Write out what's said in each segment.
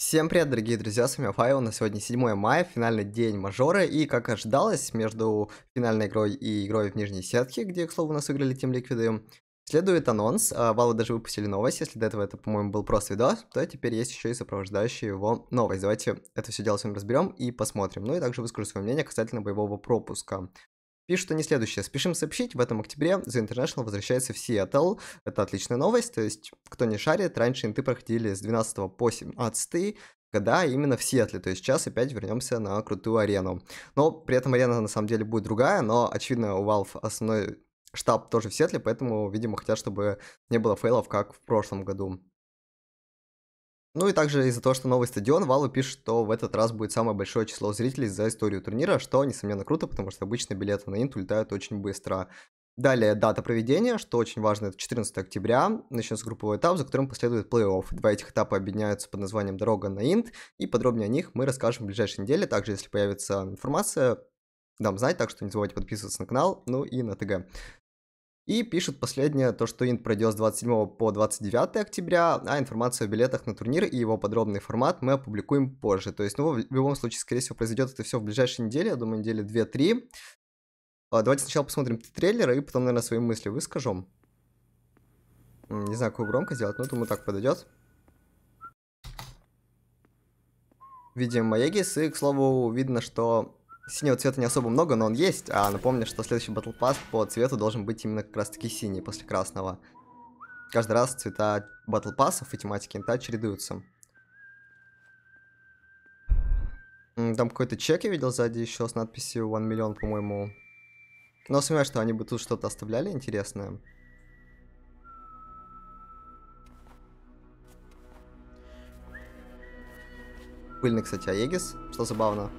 Всем привет, дорогие друзья, с вами Файл, на сегодня 7 мая, финальный день мажора, и как ожидалось, между финальной игрой и игрой в нижней сетке, где, к слову, у нас играли Team Liquid, следует анонс, а, Валы даже выпустили новость, если до этого это, по-моему, был просто видос, то теперь есть еще и сопровождающая его новость. Давайте это все дело с вами разберем и посмотрим, ну и также выскажу свое мнение касательно боевого пропуска. Пишут они следующее. Спешим сообщить, в этом октябре The International возвращается в Сиэтл. Это отличная новость, то есть, кто не шарит, раньше инты проходили с 12 по 17 года именно в Сиэтле, то есть сейчас опять вернемся на крутую арену. Но при этом арена на самом деле будет другая, но, очевидно, у Valve основной штаб тоже в Сиэтле, поэтому, видимо, хотят, чтобы не было фейлов, как в прошлом году. Ну и также из-за того, что новый стадион, Валу пишет, что в этот раз будет самое большое число зрителей за историю турнира, что, несомненно, круто, потому что обычно билеты на Инт улетают очень быстро. Далее дата проведения, что очень важно, это 14 октября. Начнется групповой этап, за которым последует плей-офф. Два этих этапа объединяются под названием «Дорога на Инт», и подробнее о них мы расскажем в ближайшей неделе. Также, если появится информация, дам знать, так что не забывайте подписываться на канал, ну и на ТГ. И пишут последнее, то, что Инт пройдет с 27 по 29 октября, а информацию о билетах на турнир и его подробный формат мы опубликуем позже. То есть, ну, в любом случае, скорее всего, произойдет это все в ближайшей неделе, я думаю, недели 2-3. А, давайте сначала посмотрим трейлер и потом, наверное, свои мысли выскажем. Не знаю, какую громко сделать, но думаю, так подойдет. Видим Маегис, и, к слову, видно, что Синего цвета не особо много, но он есть. А напомню, что следующий Battle Pass по цвету должен быть именно как раз таки синий после красного. Каждый раз цвета Battle Pass и тематики инта чередуются. Там какой-то чек я видел сзади еще с надписью 1 миллион, по-моему. Но сомневаюсь, что они бы тут что-то оставляли интересное. Пыльный, кстати, Аегис, что забавно.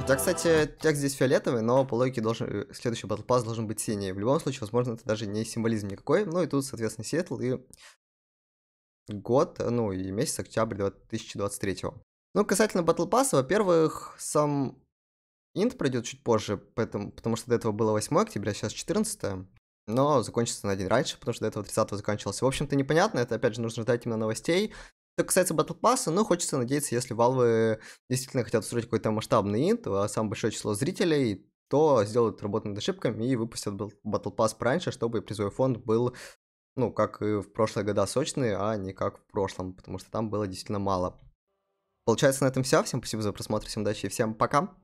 Хотя, кстати, текст здесь фиолетовый, но по логике должен, э, следующий Battle Pass должен быть синий. В любом случае, возможно, это даже не символизм никакой. Ну и тут, соответственно, Сиэтл и год, э, ну и месяц, октябрь 2023. Ну, касательно Battle Pass, во-первых, сам инт пройдет чуть позже, поэтому, потому что до этого было 8 октября, сейчас 14 но закончится на день раньше, потому что до этого 30 заканчивался. В общем-то, непонятно, это, опять же, нужно ждать именно новостей. Что касается Battle Pass, ну, хочется надеяться, если Valve действительно хотят устроить какой-то масштабный инт, а самое большое число зрителей, то сделают работу над ошибками и выпустят Battle Pass пораньше, чтобы призовой фонд был, ну, как и в прошлые года сочный, а не как в прошлом, потому что там было действительно мало. Получается, на этом все. Всем спасибо за просмотр, всем удачи и всем пока!